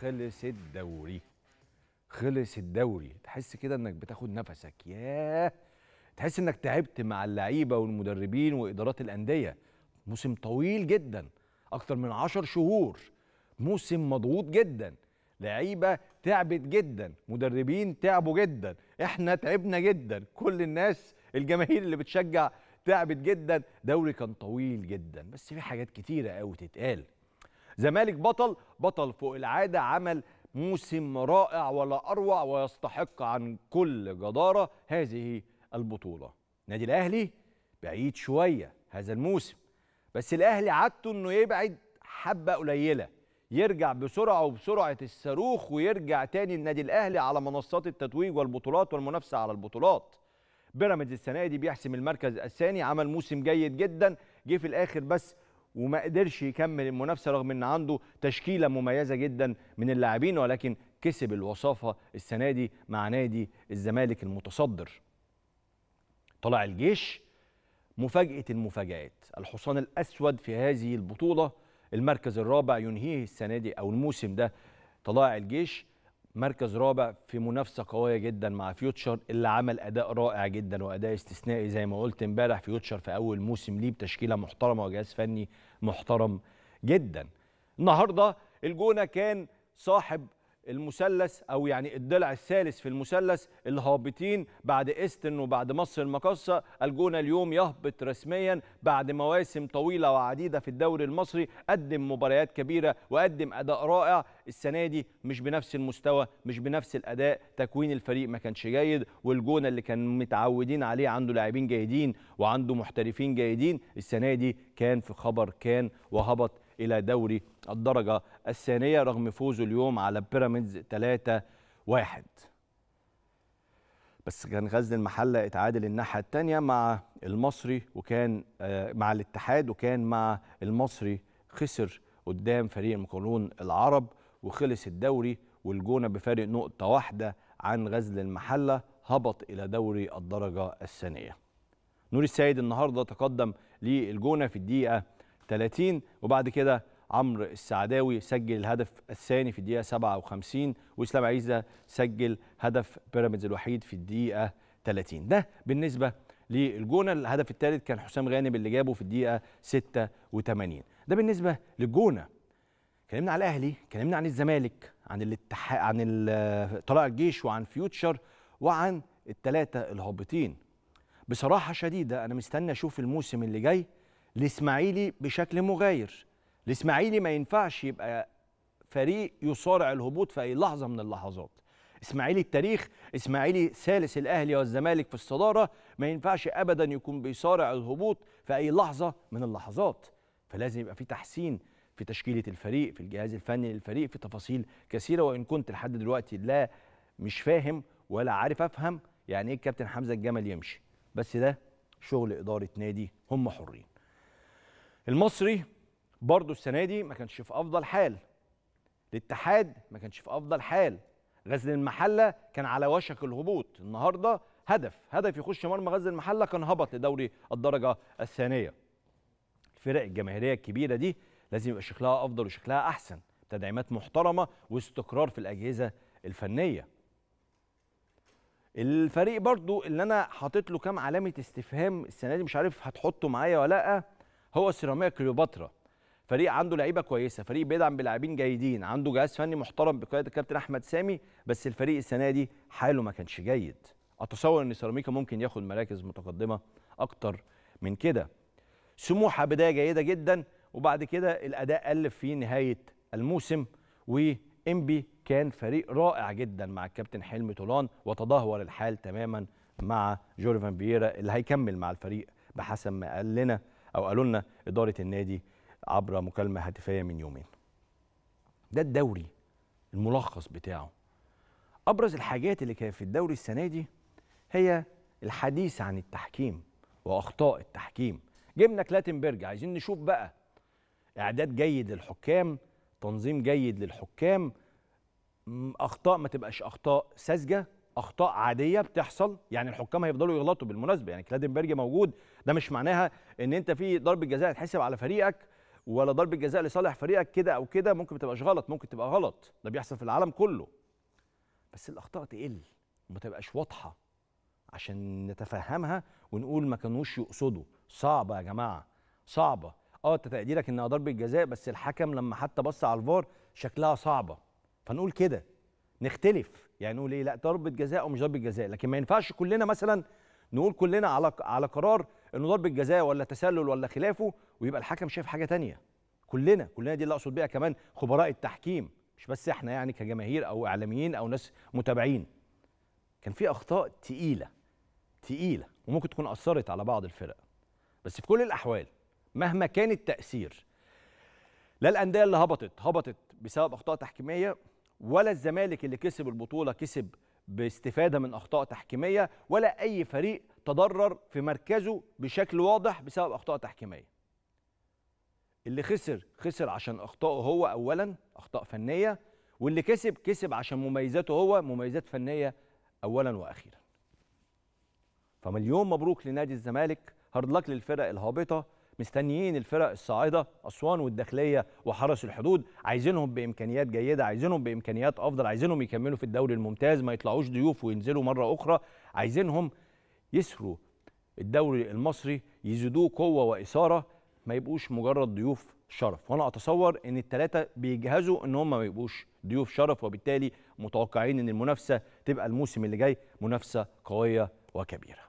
خلص الدوري خلص الدوري تحس كده انك بتاخد نفسك ياه تحس انك تعبت مع اللعيبه والمدربين وادارات الانديه موسم طويل جدا اكتر من عشر شهور موسم مضغوط جدا لعيبه تعبت جدا مدربين تعبوا جدا احنا تعبنا جدا كل الناس الجماهير اللي بتشجع تعبت جدا دوري كان طويل جدا بس في حاجات كتيره قوي تتقال زمالك بطل بطل فوق العاده عمل موسم رائع ولا اروع ويستحق عن كل جداره هذه البطوله نادي الاهلي بعيد شويه هذا الموسم بس الاهلي عادته انه يبعد حبه قليله يرجع بسرعه وبسرعه الصاروخ ويرجع تاني النادي الاهلي على منصات التتويج والبطولات والمنافسه على البطولات بيراميدز السنه دي بيحسم المركز الثاني عمل موسم جيد جدا جه في الاخر بس وما قدرش يكمل المنافسه رغم ان عنده تشكيله مميزه جدا من اللاعبين ولكن كسب الوصافه السنه دي مع نادي الزمالك المتصدر. طلع الجيش مفاجاه المفاجات، الحصان الاسود في هذه البطوله المركز الرابع ينهيه السنه دي او الموسم ده طلائع الجيش مركز رابع في منافسه قويه جدا مع فيوتشر اللي عمل اداء رائع جدا واداء استثنائي زي ما قلت امبارح فيوتشر في اول موسم ليه بتشكيله محترمه وجهاز فني محترم جدا النهارده الجونه كان صاحب المثلث او يعني الضلع الثالث في المثلث الهابطين بعد استن وبعد مصر المقصه الجونه اليوم يهبط رسميا بعد مواسم طويله وعديده في الدوري المصري قدم مباريات كبيره وقدم اداء رائع السنه دي مش بنفس المستوى مش بنفس الاداء تكوين الفريق ما كانش جيد والجونه اللي كان متعودين عليه عنده لاعبين جيدين وعنده محترفين جيدين السنه دي كان في خبر كان وهبط الى دوري الدرجة الثانية رغم فوزه اليوم على بيراميدز 3-1 بس كان غزل المحلة اتعادل الناحية الثانية مع المصري وكان آه، مع الاتحاد وكان مع المصري خسر قدام فريق المقاولون العرب وخلص الدوري والجونة بفارق نقطة واحدة عن غزل المحلة هبط إلى دوري الدرجة الثانية نور السيد النهاردة تقدم للجونة في الدقيقة 30 وبعد كده عمرو السعداوي سجل الهدف الثاني في الدقيقه 57 واسلام عيزة سجل هدف بيراميدز الوحيد في الدقيقه 30 ده بالنسبه للجونه الهدف الثالث كان حسام غانم اللي جابه في الدقيقه 86 ده بالنسبه للجونه اتكلمنا على الاهلي اتكلمنا عن الزمالك عن الاتحاد عن طلائع الجيش وعن فيوتشر وعن الثلاثه الهابطين بصراحه شديده انا مستني اشوف الموسم اللي جاي الاسماعيلي بشكل مغاير الاسماعيلي ما ينفعش يبقى فريق يصارع الهبوط في اي لحظه من اللحظات اسماعيلي التاريخ اسماعيلي ثالث الاهلي والزمالك في الصداره ما ينفعش ابدا يكون بيصارع الهبوط في اي لحظه من اللحظات فلازم يبقى في تحسين في تشكيله الفريق في الجهاز الفني للفريق في تفاصيل كثيره وان كنت لحد دلوقتي لا مش فاهم ولا عارف افهم يعني ايه الكابتن حمزه الجمل يمشي بس ده شغل اداره نادي هم حرين المصري برضه السنه دي ما كانش في افضل حال الاتحاد ما كانش في افضل حال غزل المحله كان على وشك الهبوط النهارده هدف هدف يخش مرمى غزل المحله كان هبط لدوري الدرجه الثانيه الفرق الجماهيريه الكبيره دي لازم يبقى شكلها افضل وشكلها احسن تدعيمات محترمه واستقرار في الاجهزه الفنيه الفريق برضو اللي انا حاطط له كام علامه استفهام السنه دي مش عارف هتحطه معايا ولا لا هو سيراميكا كليوباترا فريق عنده لعيبه كويسه فريق بيدعم بلاعبين جيدين عنده جهاز فني محترم بقياده الكابتن احمد سامي بس الفريق السنه دي حاله ما كانش جيد اتصور ان سيراميكا ممكن ياخد مراكز متقدمه اكتر من كده سموحه بدايه جيده جدا وبعد كده الاداء قل في نهايه الموسم وانبي كان فريق رائع جدا مع الكابتن حلمي طولان وتدهور الحال تماما مع جورفان فييرا اللي هيكمل مع الفريق بحسب ما قال لنا او قالوا لنا اداره النادي عبر مكالمه هاتفيه من يومين. ده الدوري الملخص بتاعه. ابرز الحاجات اللي كانت في الدوري السنه دي هي الحديث عن التحكيم واخطاء التحكيم. جبنا كلاتنبرج عايزين نشوف بقى اعداد جيد للحكام، تنظيم جيد للحكام، اخطاء ما تبقاش اخطاء ساذجه اخطاء عاديه بتحصل يعني الحكام هيفضلوا يغلطوا بالمناسبه يعني كلادنبرج موجود ده مش معناها ان انت في ضربه جزاء هتحسب على فريقك ولا ضربه جزاء لصالح فريقك كده او كده ممكن ما تبقاش غلط ممكن تبقى غلط ده بيحصل في العالم كله بس الاخطاء تقل وما تبقاش واضحه عشان نتفهمها ونقول ما كانوش يقصدوا صعبه يا جماعه صعبه اه انت تقديرك انها ضربه جزاء بس الحكم لما حتى بص على الفار شكلها صعبه فنقول كده نختلف يعني نقول ايه لا ضربه جزاء او مش ضربه جزاء لكن ما ينفعش كلنا مثلا نقول كلنا على على قرار انه ضربه جزاء ولا تسلل ولا خلافه ويبقى الحكم شايف حاجه تانية كلنا كلنا دي اللي اقصد بيها كمان خبراء التحكيم مش بس احنا يعني كجماهير او اعلاميين او ناس متابعين كان في اخطاء تقيله تقيله وممكن تكون اثرت على بعض الفرق بس في كل الاحوال مهما كان التاثير لا الانديه اللي هبطت هبطت بسبب اخطاء تحكيميه ولا الزمالك اللي كسب البطوله كسب باستفاده من اخطاء تحكيميه ولا اي فريق تضرر في مركزه بشكل واضح بسبب اخطاء تحكيميه اللي خسر خسر عشان اخطائه هو اولا اخطاء فنيه واللي كسب كسب عشان مميزاته هو مميزات فنيه اولا واخيرا فمليون مبروك لنادي الزمالك هارد لك للفرق الهابطه مستنيين الفرق الصاعده اسوان والداخليه وحرس الحدود عايزينهم بامكانيات جيده عايزينهم بامكانيات افضل عايزينهم يكملوا في الدوري الممتاز ما يطلعوش ضيوف وينزلوا مره اخرى عايزينهم يسروا الدوري المصري يزيدوه قوه واثاره ما يبقوش مجرد ضيوف شرف وانا اتصور ان الثلاثه بيجهزوا ان هم ما يبقوش ضيوف شرف وبالتالي متوقعين ان المنافسه تبقى الموسم اللي جاي منافسه قويه وكبيره